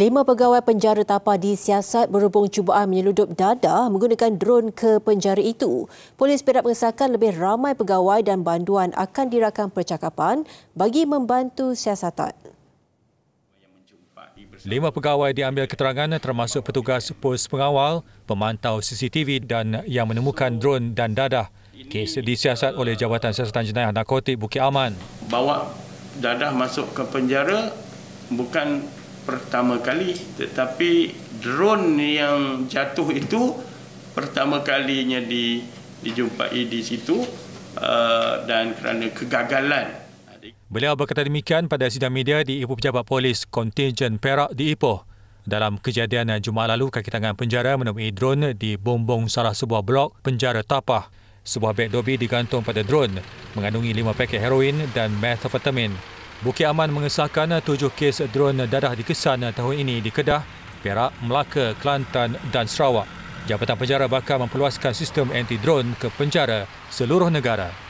Lima pegawai penjara tapa disiasat berhubung cubaan menyeludup dadah menggunakan drone ke penjara itu. Polis Perak mengesahkan lebih ramai pegawai dan banduan akan dirakam percakapan bagi membantu siasatan. Lima pegawai diambil keterangan termasuk petugas pos pengawal, pemantau CCTV dan yang menemukan drone dan dadah. Kes disiasat oleh Jabatan Siasatan Jenayah Narkotik Bukit Aman. Bawa dadah masuk ke penjara bukan pertama kali tetapi drone yang jatuh itu pertama kalinya di dijumpai di situ uh, dan kerana kegagalan Beliau berkata demikian pada sidang media di Ibu Pejabat Polis kontingen Perak di Ipoh. Dalam kejadian Jumaat lalu, kaki tangan penjara menemui drone di bumbung salah sebuah blok penjara Tapah. Sebuah beg dobi digantung pada drone mengandungi lima paket heroin dan methamphetamine. Bukit Aman mengesahkan tujuh kes drone darah dikesan tahun ini di Kedah, Perak, Melaka, Kelantan dan Sarawak. Jabatan Penjara bakal memperluaskan sistem anti-drone ke penjara seluruh negara.